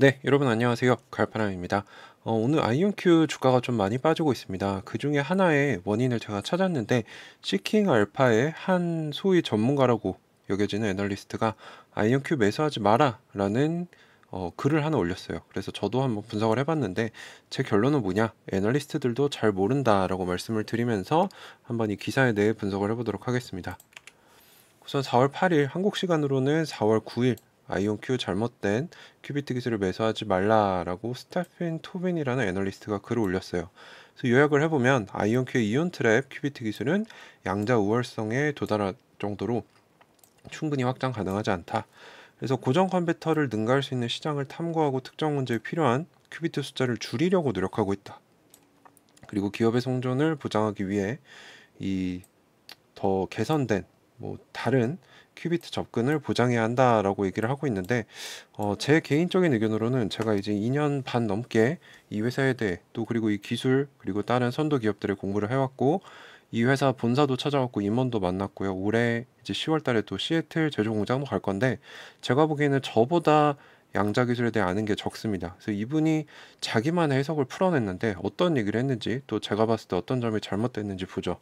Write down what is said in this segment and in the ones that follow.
네, 여러분 안녕하세요. 갈파람입니다. 어, 오늘 아이온큐 주가가 좀 많이 빠지고 있습니다. 그 중에 하나의 원인을 제가 찾았는데 시킹 알파의 한 소위 전문가라고 여겨지는 애널리스트가 아이온큐 매수하지 마라라는 어, 글을 하나 올렸어요. 그래서 저도 한번 분석을 해봤는데 제 결론은 뭐냐? 애널리스트들도 잘 모른다라고 말씀을 드리면서 한번 이 기사에 대해 분석을 해보도록 하겠습니다. 우선 4월 8일 한국 시간으로는 4월 9일 아이온큐 잘못된 큐비트 기술을 매수하지 말라라고 스타핀 토빈이라는 애널리스트가 글을 올렸어요. 그래서 요약을 해보면 아이온큐의 이온트랩 큐비트 기술은 양자 우월성에 도달할 정도로 충분히 확장 가능하지 않다. 그래서 고정 컴퓨터를 능가할 수 있는 시장을 탐구하고 특정 문제에 필요한 큐비트 숫자를 줄이려고 노력하고 있다. 그리고 기업의 생존을 보장하기 위해 이 더 개선된 뭐 다른 큐비트 접근을 보장해야 한다라고 얘기를 하고 있는데 어, 제 개인적인 의견으로는 제가 이제 2년 반 넘게 이 회사에 대해 또 그리고 이 기술 그리고 다른 선도 기업들의 공부를 해왔고 이 회사 본사도 찾아왔고 임원도 만났고요. 올해 이제 10월 달에 또 시애틀 제조 공장도 갈 건데 제가 보기에는 저보다 양자 기술에 대해 아는 게 적습니다. 그래서 이분이 자기만의 해석을 풀어냈는데 어떤 얘기를 했는지 또 제가 봤을 때 어떤 점이 잘못됐는지 보죠.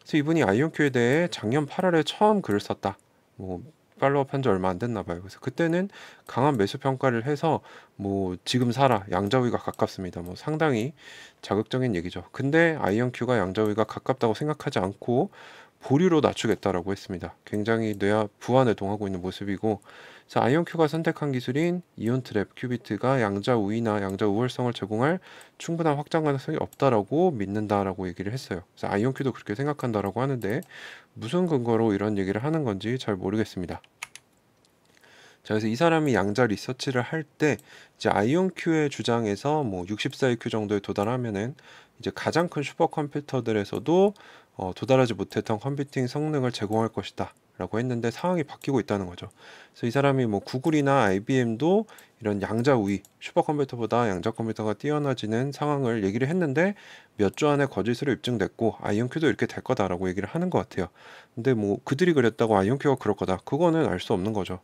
그래서 이분이 아이온큐에 대해 작년 8월에 처음 글을 썼다. 뭐 팔로업 한지 얼마 안 됐나 봐요. 그래서 그때는 강한 매수 평가를 해서 뭐 지금 사라 양자위가 가깝습니다. 뭐 상당히 자극적인 얘기죠. 근데 아이언큐가 양자위가 가깝다고 생각하지 않고 보류로 낮추겠다라고 했습니다. 굉장히 뇌하 부안을 동하고 있는 모습이고 그래서 아이언큐가 선택한 기술인 이온트랩 큐비트가 양자 우위나 양자 우월성을 제공할 충분한 확장 가능성이 없다라고 믿는다라고 얘기를 했어요. 그래서 아이언큐도 그렇게 생각한다라고 하는데 무슨 근거로 이런 얘기를 하는 건지 잘 모르겠습니다. 자, 그래서 이 사람이 양자 리서치를 할 때 이제 아이온큐의 주장에서 뭐 64EQ 정도에 도달하면은 이제 가장 큰 슈퍼컴퓨터들에서도 어, 도달하지 못했던 컴퓨팅 성능을 제공할 것이다. 라고 했는데 상황이 바뀌고 있다는 거죠. 그래서 이 사람이 뭐 구글이나 IBM도 이런 양자 우위 슈퍼컴퓨터보다 양자 컴퓨터가 뛰어나지는 상황을 얘기를 했는데 몇 주 안에 거짓으로 입증됐고 아이온큐도 이렇게 될 거다라고 얘기를 하는 것 같아요. 근데 뭐 그들이 그랬다고 아이온큐가 그럴 거다 그거는 알 수 없는 거죠.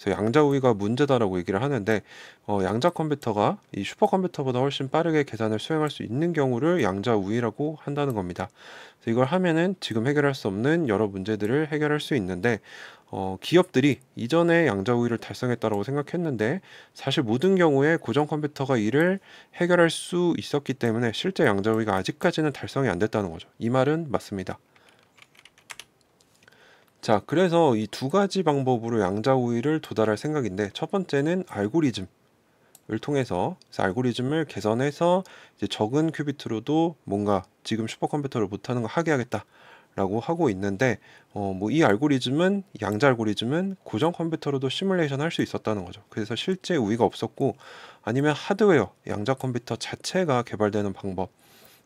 그래서 양자 우위가 문제다라고 얘기를 하는데 어, 양자 컴퓨터가 이 슈퍼컴퓨터보다 훨씬 빠르게 계산을 수행할 수 있는 경우를 양자 우위라고 한다는 겁니다. 그래서 이걸 하면은 지금 해결할 수 없는 여러 문제들을 해결할 수 있는데 어, 기업들이 이전에 양자 우위를 달성했다라고 생각했는데 사실 모든 경우에 고정 컴퓨터가 이를 해결할 수 있었기 때문에 실제 양자 우위가 아직까지는 달성이 안 됐다는 거죠. 이 말은 맞습니다. 자, 그래서 이 두 가지 방법으로 양자우위를 도달할 생각인데 첫 번째는 알고리즘을 통해서 알고리즘을 개선해서 이제 적은 큐비트로도 뭔가 지금 슈퍼컴퓨터를 못하는 거 하게 하겠다. 라고 하고 있는데 어, 뭐 이 알고리즘은 양자 알고리즘은 고정 컴퓨터로도 시뮬레이션 할 수 있었다는 거죠. 그래서 실제 우위가 없었고 아니면 하드웨어 양자 컴퓨터 자체가 개발되는 방법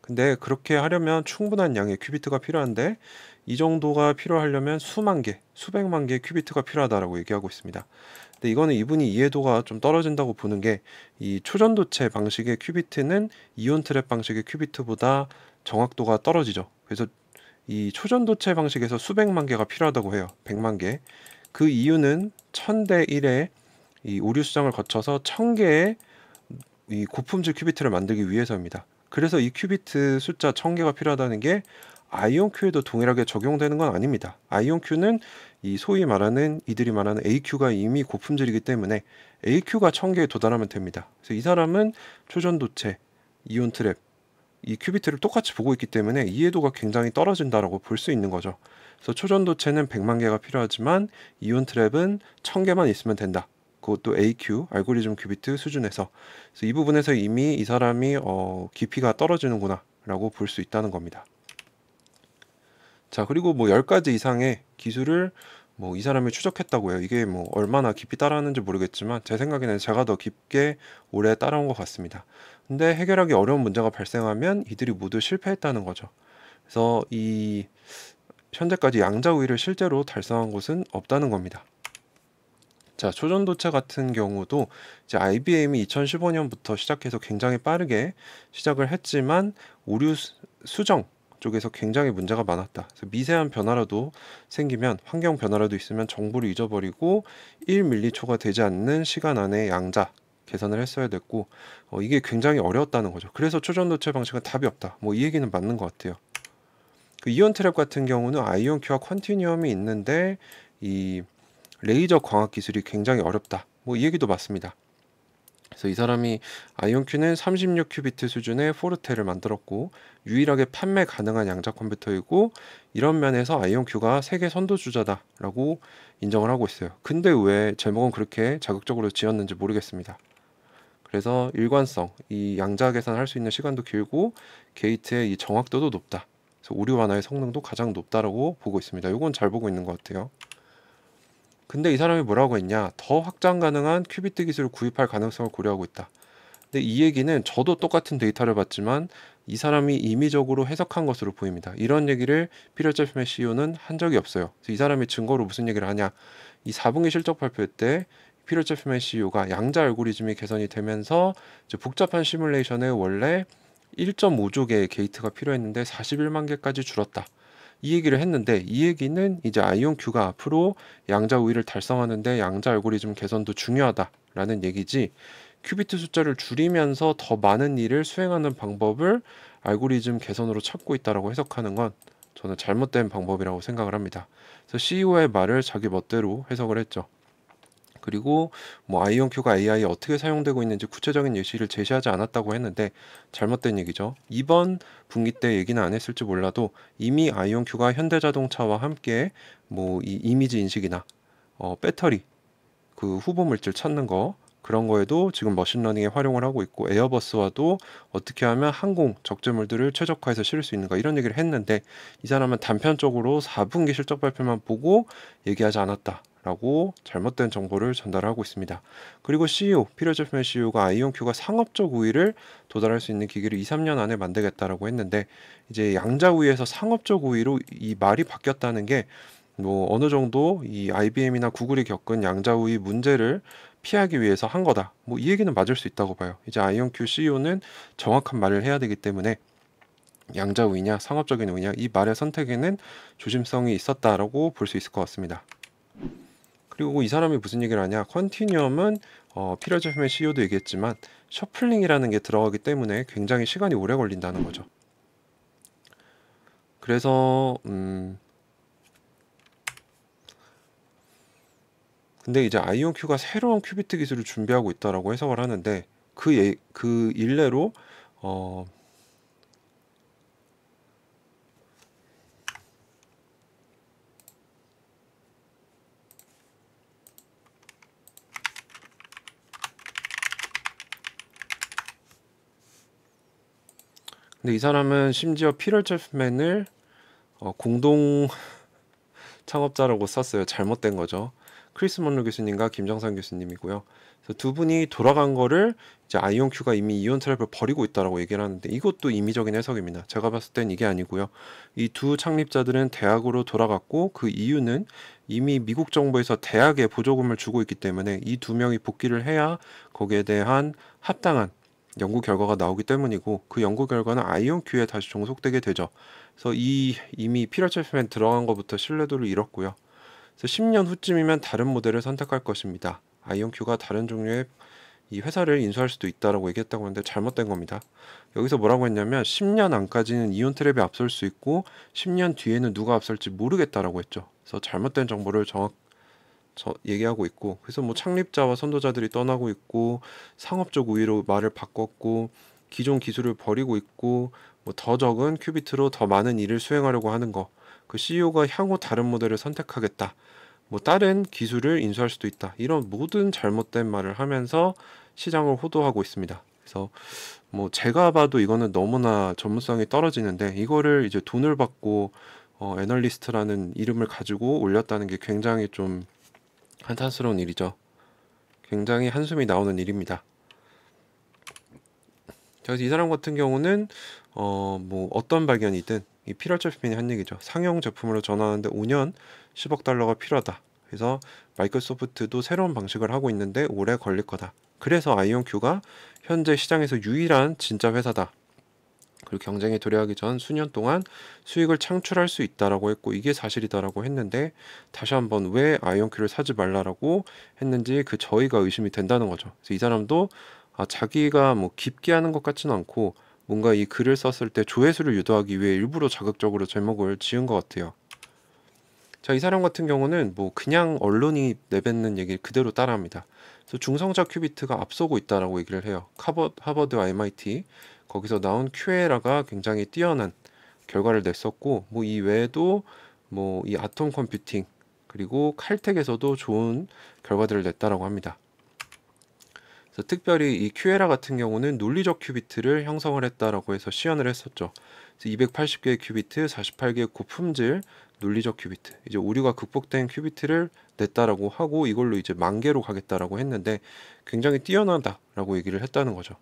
근데 그렇게 하려면 충분한 양의 큐비트가 필요한데 이 정도가 필요하려면 수만 개, 수백만 개의 큐비트가 필요하다라고 얘기하고 있습니다. 근데 이거는 이분이 이해도가 좀 떨어진다고 보는 게 이 초전도체 방식의 큐비트는 이온 트랩 방식의 큐비트보다 정확도가 떨어지죠. 그래서 이 초전도체 방식에서 수백만 개가 필요하다고 해요. 백만 개. 그 이유는 천 대일의이 오류 수정을 거쳐서 천개의이 고품질 큐비트를 만들기 위해서입니다. 그래서 이 큐비트 숫자 천개가 필요하다는 게 IonQ에도 동일하게 적용되는 건 아닙니다. IonQ는 이 소위 말하는 이들이 말하는 AQ가 이미 고품질이기 때문에 AQ가 1000개에 도달하면 됩니다. 그래서 이 사람은 초전도체, 이온 트랩, 이 큐비트를 똑같이 보고 있기 때문에 이해도가 굉장히 떨어진다라고 볼 수 있는 거죠. 그래서 초전도체는 100만 개가 필요하지만 이온 트랩은 1000개만 있으면 된다. 그것도 AQ 알고리즘 큐비트 수준에서 그래서 이 부분에서 이미 이 사람이 어, 깊이가 떨어지는구나라고 볼 수 있다는 겁니다. 자, 그리고 뭐1 0가지 이상의 기술을 뭐 이 사람이 추적했다고요. 해 이게 뭐 얼마나 깊이 따라하는지 모르겠지만 제 생각에는 제가 더 깊게 오래 따라온 것 같습니다. 근데 해결하기 어려운 문제가 발생하면 이들이 모두 실패했다는 거죠. 그래서 이 현재까지 양자우위를 실제로 달성한 곳은 없다는 겁니다. 자, 초전도체 같은 경우도 이제 IBM이 2015년부터 시작해서 굉장히 빠르게 시작을 했지만 오류 수정 쪽에서 굉장히 문제가 많았다. 그래서 미세한 변화라도 생기면 환경 변화라도 있으면 정보를 잊어버리고 1밀리초가 되지 않는 시간 안에 양자 계산을 했어야 됐고 어, 이게 굉장히 어려웠다는 거죠. 그래서 초전도체 방식은 답이 없다. 뭐 이 얘기는 맞는 것 같아요. 그 이온 트랩 같은 경우는 아이온 큐와 컨티뉴엄이 있는데 이 레이저 광학 기술이 굉장히 어렵다. 뭐 이 얘기도 맞습니다. 그래서 이 사람이 아이온큐는 36큐비트 수준의 포르테를 만들었고 유일하게 판매 가능한 양자 컴퓨터이고 이런 면에서 아이온큐가 세계 선도주자다라고 인정을 하고 있어요. 근데 왜 제목은 그렇게 자극적으로 지었는지 모르겠습니다. 그래서 일관성, 이 양자 계산할 수 있는 시간도 길고 게이트의 이 정확도도 높다. 그래서 오류 완화의 성능도 가장 높다라고 보고 있습니다. 이건 잘 보고 있는 것 같아요. 근데 이 사람이 뭐라고 했냐? 더 확장 가능한 큐비트 기술을 구입할 가능성을 고려하고 있다. 근데 이 얘기는 저도 똑같은 데이터를 봤지만 이 사람이 임의적으로 해석한 것으로 보입니다. 이런 얘기를 피렐체 팸의 CEO는 한 적이 없어요. 그래서 이 사람이 증거로 무슨 얘기를 하냐? 이 4분기 실적 발표 때 피렐체 팸의 CEO가 양자 알고리즘이 개선이 되면서 복잡한 시뮬레이션에 원래 1.5조 개의 게이트가 필요했는데 41만 개까지 줄었다. 이 얘기를 했는데 이 얘기는 이제 아이온큐가 앞으로 양자 우위를 달성하는데 양자 알고리즘 개선도 중요하다라는 얘기지 큐비트 숫자를 줄이면서 더 많은 일을 수행하는 방법을 알고리즘 개선으로 찾고 있다라고 해석하는 건 저는 잘못된 방법이라고 생각을 합니다. 그래서 CEO의 말을 자기 멋대로 해석을 했죠. 그리고 뭐 아이온큐가 AI에 어떻게 사용되고 있는지 구체적인 예시를 제시하지 않았다고 했는데 잘못된 얘기죠. 이번 분기 때 얘기는 안 했을지 몰라도 이미 아이온큐가 현대자동차와 함께 뭐 이 이미지 인식이나 어 배터리 그 후보 물질 찾는 거 그런 거에도 지금 머신러닝에 활용을 하고 있고 에어버스와도 어떻게 하면 항공 적재물들을 최적화해서 실을 수 있는가 이런 얘기를 했는데 이 사람은 단편적으로 4분기 실적 발표만 보고 얘기하지 않았다. 라고 잘못된 정보를 전달하고 있습니다. 그리고 CEO, 피요제품의 CEO가 아이온큐가 상업적 우위를 도달할 수 있는 기기를 2, 3년 안에 만들겠다라고 했는데 이제 양자 우위에서 상업적 우위로 이 말이 바뀌었다는 게 뭐 어느 정도 이 IBM이나 구글이 겪은 양자 우위 문제를 피하기 위해서 한 거다. 뭐 이 얘기는 맞을 수 있다고 봐요. 이제 아이온큐 CEO는 정확한 말을 해야 되기 때문에 양자 우위냐 상업적인 우위냐 이 말의 선택에는 조심성이 있었다라고 볼 수 있을 것 같습니다. 그리고 이 사람이 무슨 얘기를 하냐 컨티뉴엄은 어, 피라제품의 CEO도 얘기했지만 셔플링이라는 게 들어가기 때문에 굉장히 시간이 오래 걸린다는 거죠 그래서 음 근데 이제 아이온큐가 새로운 큐비트 기술을 준비하고 있다라고 해석을 하는데 그, 예, 그 일례로 어 근데 이 사람은 심지어 피럴 첼프맨을 어, 공동 창업자라고 썼어요. 잘못된 거죠. 크리스 먼로 교수님과 김정상 교수님이고요. 그래서 두 분이 돌아간 거를 이제 아이온큐가 이미 이온 트랩을 버리고 있다라고 얘기를 하는데 이것도 임의적인 해석입니다. 제가 봤을 땐 이게 아니고요. 이 두 창립자들은 대학으로 돌아갔고 그 이유는 이미 미국 정부에서 대학에 보조금을 주고 있기 때문에 이 두 명이 복귀를 해야 거기에 대한 합당한 연구 결과가 나오기 때문이고 그 연구 결과는 아이온큐에 다시 종속되게 되죠. 그래서 이 이미 피라체프맨 들어간 것부터 신뢰도를 잃었고요. 그래서 10년 후쯤이면 다른 모델을 선택할 것입니다. 아이온큐가 다른 종류의 이 회사를 인수할 수도 있다라고 얘기했다고 하는데 잘못된 겁니다. 여기서 뭐라고 했냐면 10년 안까지는 이온트랩이 앞설 수 있고 10년 뒤에는 누가 앞설지 모르겠다라고 했죠. 그래서 잘못된 정보를 정확 저 얘기하고 있고 그래서 뭐 창립자와 선도자들이 떠나고 있고 상업적 우위로 말을 바꿨고 기존 기술을 버리고 있고 뭐 더 적은 큐비트로 더 많은 일을 수행하려고 하는 거 그 CEO가 향후 다른 모델을 선택하겠다 뭐 다른 기술을 인수할 수도 있다 이런 모든 잘못된 말을 하면서 시장을 호도하고 있습니다 그래서 뭐 제가 봐도 이거는 너무나 전문성이 떨어지는데 이거를 이제 돈을 받고 어, 애널리스트라는 이름을 가지고 올렸다는 게 굉장히 좀 한탄스러운 일이죠. 굉장히 한숨이 나오는 일입니다. 그래서 이 사람 같은 경우는 어 뭐 어떤 발견이든 이 필요할 피민이한 얘기죠. 상용 제품으로 전환하는데 5년 10억 달러가 필요하다. 그래서 마이크로소프트도 새로운 방식을 하고 있는데 오래 걸릴 거다. 그래서 아이온큐가 현재 시장에서 유일한 진짜 회사다. 그리고 경쟁에 도래하기 전 수년 동안 수익을 창출할 수 있다라고 했고 이게 사실이다라고 했는데 다시 한번 왜아이언큐를 사지 말라라고 했는지 그 저희가 의심이 된다는 거죠. 그래서 이 사람도 아, 자기가 뭐 깊게 하는 것 같지는 않고 뭔가 이 글을 썼을 때 조회수를 유도하기 위해 일부러 자극적으로 제목을 지은 것 같아요. 자, 이 사람 같은 경우는 뭐 그냥 언론이 내뱉는 얘기를 그대로 따라합니다. 그래서 중성자 큐비트가 앞서고 있다라고 얘기를 해요. 카버, 하버드와 MIT 거기서 나온 큐에라가 굉장히 뛰어난 결과를 냈었고 뭐 이 외에도 뭐 이 아톰 컴퓨팅 그리고 칼텍에서도 좋은 결과들을 냈다라고 합니다. 그래서 특별히 이 큐에라 같은 경우는 논리적 큐비트를 형성을 했다라고 해서 시연을 했었죠. 280개의 큐비트, 48개의 고품질 논리적 큐비트. 이제 오류가 극복된 큐비트를 냈다라고 하고 이걸로 이제 만 개로 가겠다라고 했는데 굉장히 뛰어나다라고 얘기를 했다는 거죠.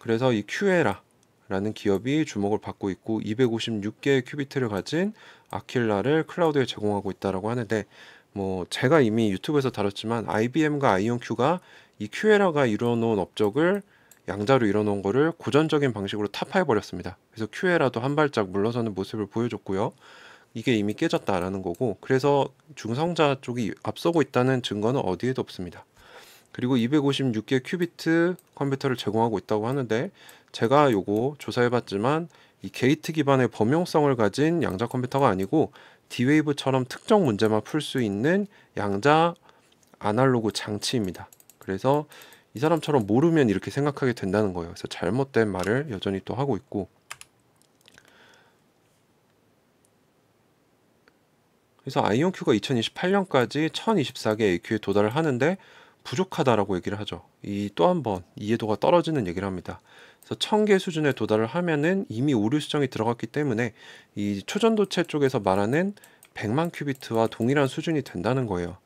그래서 이 큐에라라는 기업이 주목을 받고 있고 256개의 큐비트를 가진 아킬라를 클라우드에 제공하고 있다라고 하는데 뭐 제가 이미 유튜브에서 다뤘지만 IBM과 아이온큐가 이 큐에라가 이뤄놓은 업적을 양자로 이뤄놓은 거를 고전적인 방식으로 타파해 버렸습니다. 그래서 큐에라도 한 발짝 물러서는 모습을 보여줬고요. 이게 이미 깨졌다라는 거고 그래서 중성자 쪽이 앞서고 있다는 증거는 어디에도 없습니다. 그리고 256개 큐비트 컴퓨터를 제공하고 있다고 하는데 제가 요거 조사해봤지만 이 게이트 기반의 범용성을 가진 양자 컴퓨터가 아니고 디웨이브처럼 특정 문제만 풀 수 있는 양자 아날로그 장치입니다. 그래서 이 사람처럼 모르면 이렇게 생각하게 된다는 거예요. 그래서 잘못된 말을 여전히 또 하고 있고 그래서 아이온큐가 2028년까지 1024개 AQ에 도달을 하는데 부족하다라고 얘기를 하죠. 이 또 한 번 이해도가 떨어지는 얘기를 합니다. 그래서 천 개 수준에 도달을 하면은 이미 오류 수정이 들어갔기 때문에 이 초전도체 쪽에서 말하는 100만 큐비트와 동일한 수준이 된다는 거예요.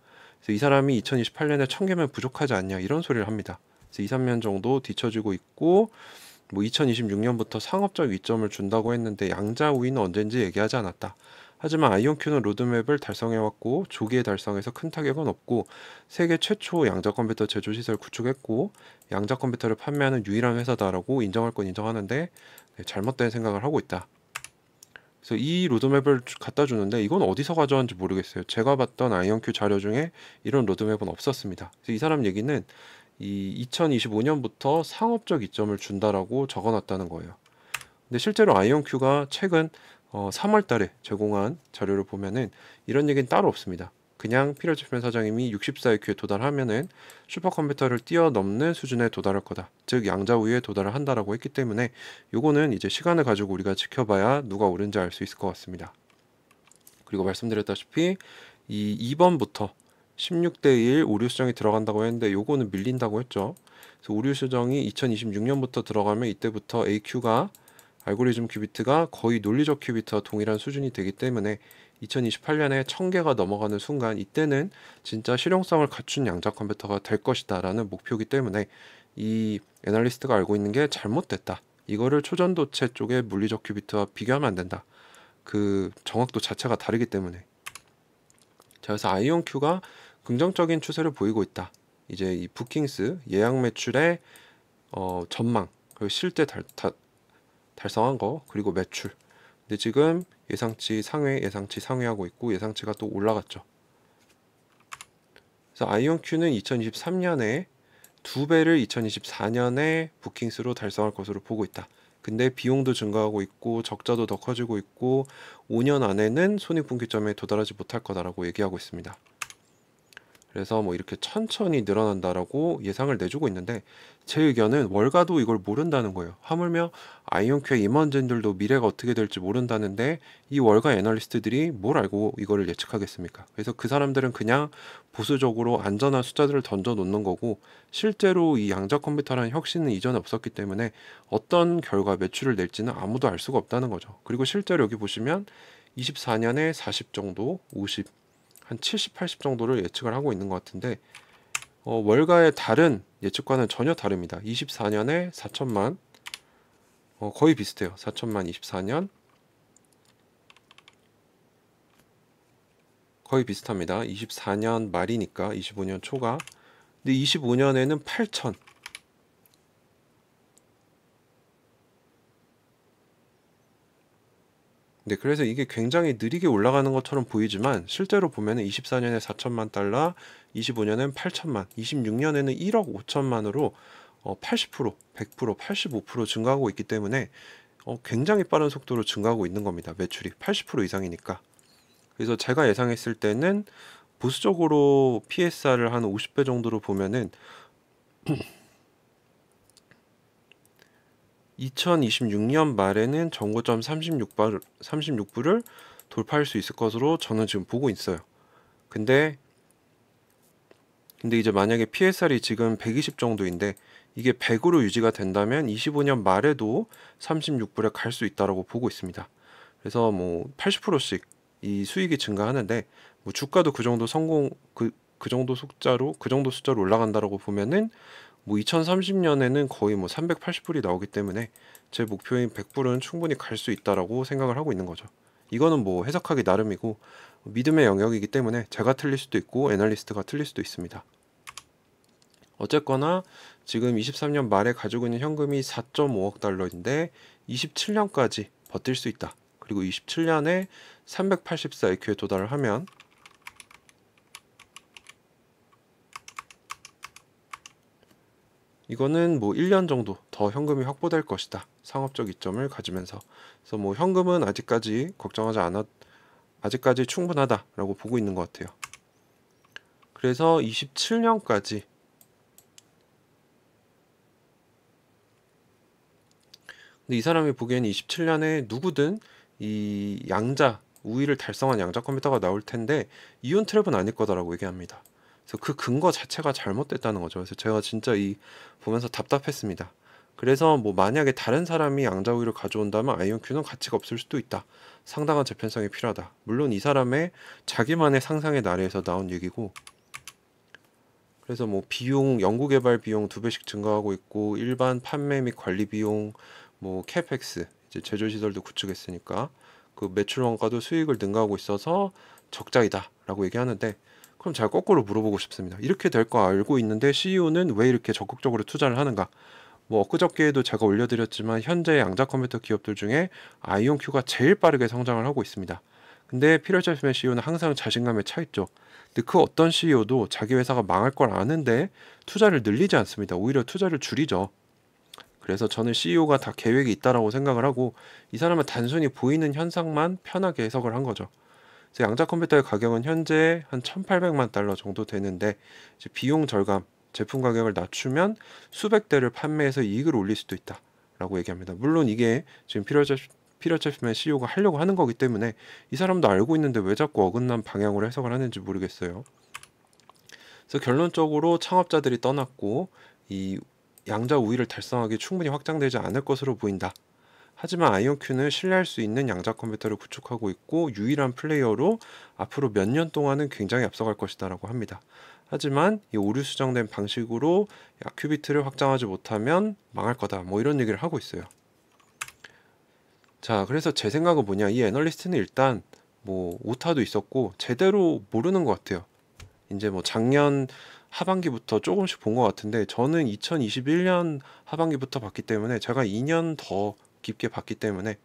그래서 이 사람이 2028년에 천 개면 부족하지 않냐 이런 소리를 합니다. 그래서 2, 3년 정도 뒤처지고 있고 뭐 2026년부터 상업적 위점을 준다고 했는데 양자 우위는 언젠지 얘기하지 않았다. 하지만 아이온큐는 로드맵을 달성해왔고 조기에 달성해서 큰 타격은 없고 세계 최초 양자 컴퓨터 제조 시설 구축했고 양자 컴퓨터를 판매하는 유일한 회사다라고 인정할 건 인정하는데 네, 잘못된 생각을 하고 있다. 그래서 이 로드맵을 갖다 주는데 이건 어디서 가져왔는지 모르겠어요. 제가 봤던 아이언큐 자료 중에 이런 로드맵은 없었습니다. 그래서 이 사람 얘기는 이 2025년부터 상업적 이점을 준다라고 적어놨다는 거예요. 근데 실제로 아이언큐가 최근 어, 3월 달에 제공한 자료를 보면은 이런 얘기는 따로 없습니다. 그냥 필요체프 사장님이 64IQ에 도달하면은 슈퍼컴퓨터를 뛰어넘는 수준에 도달할 거다. 즉 양자우위에 도달을 한다라고 했기 때문에 요거는 이제 시간을 가지고 우리가 지켜봐야 누가 옳은지 알 수 있을 것 같습니다. 그리고 말씀드렸다시피 이 2번부터 16대 1 오류 수정이 들어간다고 했는데 요거는 밀린다고 했죠. 그래서 오류 수정이 2026년부터 들어가면 이때부터 AQ가 알고리즘 큐비트가 거의 논리적 큐비트와 동일한 수준이 되기 때문에 2028년에 1000개가 넘어가는 순간 이때는 진짜 실용성을 갖춘 양자 컴퓨터가 될 것이다라는 목표이기 때문에 이 애널리스트가 알고 있는 게 잘못됐다. 이거를 초전도체 쪽의 물리적 큐비트와 비교하면 안 된다. 그 정확도 자체가 다르기 때문에. 자, 그래서 아이온큐가 긍정적인 추세를 보이고 있다. 이제 이 부킹스 예약 매출의 어, 전망 그리고 실제 달, 다, 달성한 거 그리고 매출 근데 지금 예상치 상회 예상치 상회하고 있고 예상치가 또 올라갔죠 그래서 아이언큐는 2023년에 두 배를 2024년에 부킹스로 달성할 것으로 보고 있다 근데 비용도 증가하고 있고 적자도 더 커지고 있고 5년 안에는 손익분기점에 도달하지 못할 거다라고 얘기하고 있습니다. 그래서 뭐 이렇게 천천히 늘어난다라고 예상을 내주고 있는데 제 의견은 월가도 이걸 모른다는 거예요. 하물며 아이온큐의 임원진들도 미래가 어떻게 될지 모른다는데 이 월가 애널리스트들이 뭘 알고 이거를 예측하겠습니까? 그래서 그 사람들은 그냥 보수적으로 안전한 숫자들을 던져 놓는 거고 실제로 이 양자 컴퓨터라는 혁신은 이전에 없었기 때문에 어떤 결과 매출을 낼지는 아무도 알 수가 없다는 거죠. 그리고 실제로 여기 보시면 24년에 40 정도, 50한 70, 80 정도를 예측을 하고 있는 것 같은데 어, 월가의 다른 예측과는 전혀 다릅니다. 24년에 4천만 어, 거의 비슷해요. 4천만 24년 거의 비슷합니다. 24년 말이니까 25년 초가 근데 25년에는 8천 네, 그래서 이게 굉장히 느리게 올라가는 것처럼 보이지만 실제로 보면은 24년에 4천만 달러, 25년엔 8천만, 26년에는 1억 5천만으로 어, 80%, 100%, 85% 증가하고 있기 때문에 어, 굉장히 빠른 속도로 증가하고 있는 겁니다. 매출이 80% 이상이니까. 그래서 제가 예상했을 때는 보수적으로 PSR을 한 50배 정도로 보면은 2026년 말에는 전고점 36바, 36불을 돌파할 수 있을 것으로 저는 지금 보고 있어요. 근데 근데 이제 만약에 PSR이 지금 120 정도인데 이게 100으로 유지가 된다면 25년 말에도 36불에 갈 수 있다라고 보고 있습니다. 그래서 뭐 80%씩 이 수익이 증가하는데 뭐 주가도 그 정도 성공 그, 그 정도 숫자로 그 정도 숫자로 올라간다라고 보면은 뭐 2030년에는 거의 뭐 380불이 나오기 때문에 제 목표인 100불은 충분히 갈 수 있다라고 생각을 하고 있는 거죠. 이거는 뭐 해석하기 나름이고 믿음의 영역이기 때문에 제가 틀릴 수도 있고 애널리스트가 틀릴 수도 있습니다. 어쨌거나 지금 23년 말에 가지고 있는 현금이 4.5억 달러인데 27년까지 버틸 수 있다. 그리고 27년에 384 EQ에 도달을 하면 이거는 뭐 1년 정도 더 현금이 확보될 것이다. 상업적 이점을 가지면서 그래서 뭐 현금은 아직까지 걱정하지 않았 아직까지 충분하다라고 보고 있는 것 같아요. 그래서 27년까지 근데 이 사람이 보기엔 27년에 누구든 이 양자 우위를 달성한 양자 컴퓨터가 나올 텐데 이온 트랩은 아닐 거다라고 얘기합니다. 그래서 그 근거 자체가 잘못됐다는 거죠. 그래서 제가 진짜 이 보면서 답답했습니다. 그래서 뭐 만약에 다른 사람이 양자우유를 가져온다면 아이온큐는 가치가 없을 수도 있다. 상당한 재편성이 필요하다. 물론 이 사람의 자기만의 상상의 나래에서 나온 얘기고 그래서 뭐 비용 연구 개발 비용 두 배씩 증가하고 있고 일반 판매 및 관리 비용 뭐 캐펙스 이제 제조 시설도 구축했으니까 그 매출 원가도 수익을 능가하고 있어서 적자이다라고 얘기하는데 그럼 제가 거꾸로 물어보고 싶습니다. 이렇게 될 거 알고 있는데 CEO는 왜 이렇게 적극적으로 투자를 하는가? 뭐 엊그저께에도 제가 올려드렸지만 현재 양자 컴퓨터 기업들 중에 아이온큐가 제일 빠르게 성장을 하고 있습니다. 근데 피럴 잭슨의 CEO는 항상 자신감에 차 있죠. 근데 그 어떤 CEO도 자기 회사가 망할 걸 아는데 투자를 늘리지 않습니다. 오히려 투자를 줄이죠. 그래서 저는 CEO가 다 계획이 있다라고 생각을 하고 이 사람은 단순히 보이는 현상만 편하게 해석을 한 거죠. 양자 컴퓨터의 가격은 현재 한 1,800만 달러 정도 되는데 비용 절감, 제품 가격을 낮추면 수백 대를 판매해서 이익을 올릴 수도 있다라고 얘기합니다. 물론 이게 지금 필요자 피터 챕스맨 CEO가 하려고 하는 거기 때문에 이 사람도 알고 있는데 왜 자꾸 어긋난 방향으로 해석을 하는지 모르겠어요. 그래서 결론적으로 창업자들이 떠났고 이 양자 우위를 달성하기 충분히 확장되지 않을 것으로 보인다. 하지만 아이온큐는 신뢰할 수 있는 양자 컴퓨터를 구축하고 있고 유일한 플레이어로 앞으로 몇 년 동안은 굉장히 앞서갈 것이다라고 합니다. 하지만 이 오류 수정된 방식으로 아큐비트를 확장하지 못하면 망할 거다. 뭐 이런 얘기를 하고 있어요. 자, 그래서 제 생각은 뭐냐? 이 애널리스트는 일단 뭐 오타도 있었고 제대로 모르는 것 같아요. 이제 뭐 작년 하반기부터 조금씩 본 것 같은데 저는 2021년 하반기부터 봤기 때문에 제가 2년 더 깊게 봤기 때문에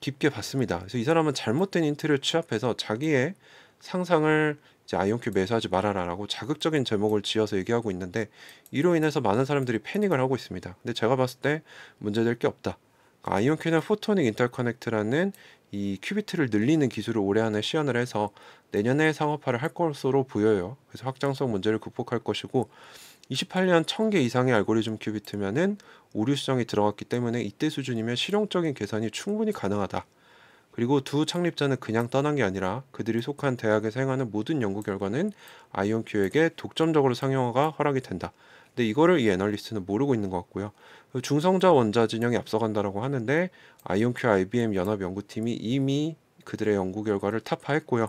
깊게 봤습니다. 그래서 이 사람은 잘못된 인트를 취합해서 자기의 상상을 이제 아이온큐 매수하지 말아라라고 자극적인 제목을 지어서 얘기하고 있는데 이로 인해서 많은 사람들이 패닉을 하고 있습니다. 근데 제가 봤을 때 문제될 게 없다. 그러니까 아이온큐는 포토닉 인터커넥트라는 이 큐비트를 늘리는 기술을 올해 안에 시연을 해서 내년에 상업화를 할 것으로 보여요. 그래서 확장성 문제를 극복할 것이고 28년 1000개 이상의 알고리즘 큐비트면은 오류수정이 들어갔기 때문에 이때 수준이면 실용적인 계산이 충분히 가능하다. 그리고 두 창립자는 그냥 떠난 게 아니라 그들이 속한 대학에 사용하는 모든 연구 결과는 아이온큐에게 독점적으로 상용화가 허락이 된다. 근데 이거를 이 애널리스트는 모르고 있는 것 같고요. 중성자 원자 진영이 앞서간다라고 하는데 아이온큐 IBM 연합 연구팀이 이미 그들의 연구 결과를 타파했고요.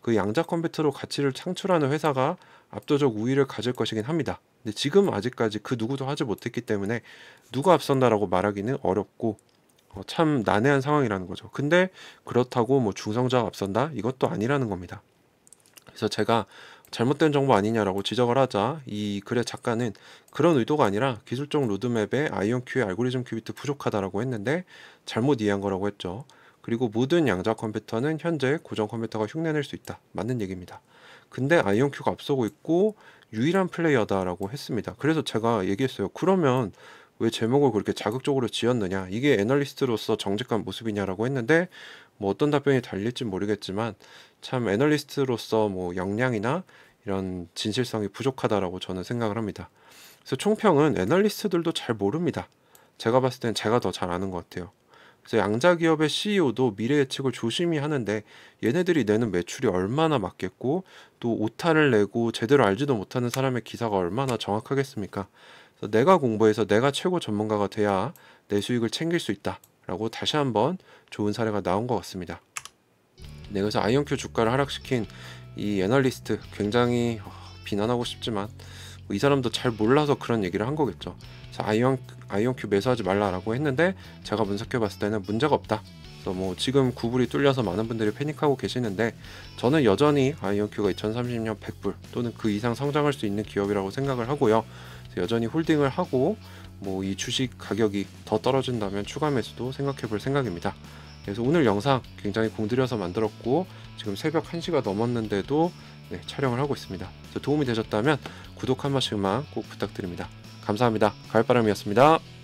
그 양자 컴퓨터로 가치를 창출하는 회사가 압도적 우위를 가질 것이긴 합니다. 근데 지금 아직까지 그 누구도 하지 못했기 때문에 누가 앞선다라고 말하기는 어렵고 어, 참 난해한 상황이라는 거죠. 근데 그렇다고 뭐 중성자가 앞선다 이것도 아니라는 겁니다. 그래서 제가 잘못된 정보 아니냐라고 지적을 하자 이 글의 작가는 그런 의도가 아니라 기술적 로드맵에 아이온큐의 알고리즘 큐비트 부족하다라고 했는데 잘못 이해한 거라고 했죠. 그리고 모든 양자 컴퓨터는 현재 고정 컴퓨터가 흉내낼 수 있다. 맞는 얘기입니다. 근데 아이언큐가 앞서고 있고 유일한 플레이어다라고 했습니다. 그래서 제가 얘기했어요. 그러면 왜 제목을 그렇게 자극적으로 지었느냐? 이게 애널리스트로서 정직한 모습이냐라고 했는데 뭐 어떤 답변이 달릴지 모르겠지만 참 애널리스트로서 뭐 역량이나 이런 진실성이 부족하다라고 저는 생각을 합니다. 그래서 총평은 애널리스트들도 잘 모릅니다. 제가 봤을 땐 제가 더 잘 아는 것 같아요. 그래서 양자 기업의 CEO도 미래 예측을 조심히 하는데 얘네들이 내는 매출이 얼마나 맞겠고 또 오타를 내고 제대로 알지도 못하는 사람의 기사가 얼마나 정확하겠습니까? 그래서 내가 공부해서 내가 최고 전문가가 돼야 내 수익을 챙길 수 있다라고 다시 한번 좋은 사례가 나온 것 같습니다. 네, 그래서 아이언큐 주가를 하락시킨 이 애널리스트 굉장히 어, 비난하고 싶지만 뭐 이 사람도 잘 몰라서 그런 얘기를 한 거겠죠. 아이언 아이언큐 매수하지 말라라고 했는데 제가 분석해 봤을 때는 문제가 없다. 그래서 뭐 지금 구불이 뚫려서 많은 분들이 패닉하고 계시는데 저는 여전히 아이언큐가 2030년 100불 또는 그 이상 성장할 수 있는 기업이라고 생각을 하고요. 여전히 홀딩을 하고 뭐 이 주식 가격이 더 떨어진다면 추가 매수도 생각해 볼 생각입니다. 그래서 오늘 영상 굉장히 공들여서 만들었고 지금 새벽 1시가 넘었는데도 네, 촬영을 하고 있습니다. 도움이 되셨다면 구독 한 번씩만 꼭 부탁드립니다. 감사합니다. 가을바람이었습니다.